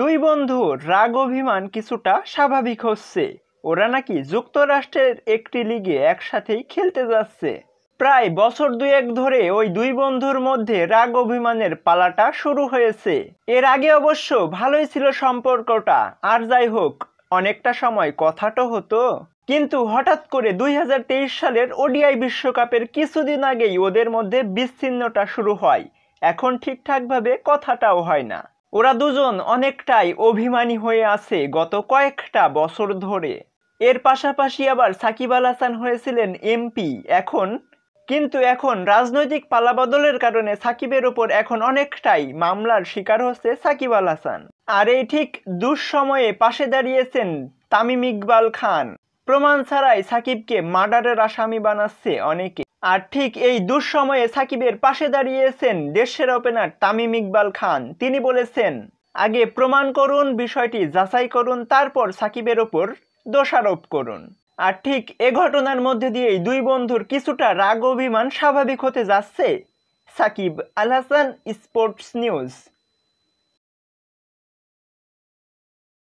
দুই বন্ধু রাগ অভিমান কিছুটা স্বাভাবিক হচ্ছে ওরা নাকি যুক্তরাষ্ট্রের একটি লিগে একসাথেই খেলতে যাচ্ছে প্রায় বছর দুয়েক ধরে ওই দুই বন্ধুর মধ্যে রাগ অভিমানের পালাটা শুরু হয়েছে এর আগে অবশ্য ভালোই ছিল সম্পর্কটা আর যাই হোক অনেকটা সময় কথাটো হতো কিন্তু হঠাৎ করে দুই সালের ওডিআই বিশ্বকাপের কিছুদিন আগেই ওদের মধ্যে বিচ্ছিন্নটা শুরু হয় এখন ঠিকঠাকভাবে কথাটাও হয় না ওরা দুজন অনেকটাই অভিমানী হয়ে আছে গত কয়েকটা বছর ধরে এর পাশাপাশি আবার সাকিব আল হাসান হয়েছিলেন এমপি এখন কিন্তু এখন রাজনৈতিক পালাবদলের কারণে সাকিবের ওপর এখন অনেকটাই মামলার শিকার হচ্ছে সাকিব আল হাসান আর এই ঠিক দুঃসময়ে পাশে দাঁড়িয়েছেন তামিম ইকবাল খান প্রমাণ ছাড়াই সাকিবকে মার্ডারের আসামি বানাচ্ছে অনেকে আর ঠিক এই দুঃসময়ে সাকিবের পাশে দাঁড়িয়েছেন দেশের ওপেনার তামিম ইকবাল খান তিনি বলেছেন আগে প্রমাণ করুন বিষয়টি যাচাই করুন তারপর সাকিবের ওপর দোষারোপ করুন আর ঠিক এ ঘটনার মধ্যে দিয়েই দুই বন্ধুর কিছুটা রাগ অভিমান স্বাভাবিক হতে যাচ্ছে সাকিব আল হাসান স্পোর্টস নিউজ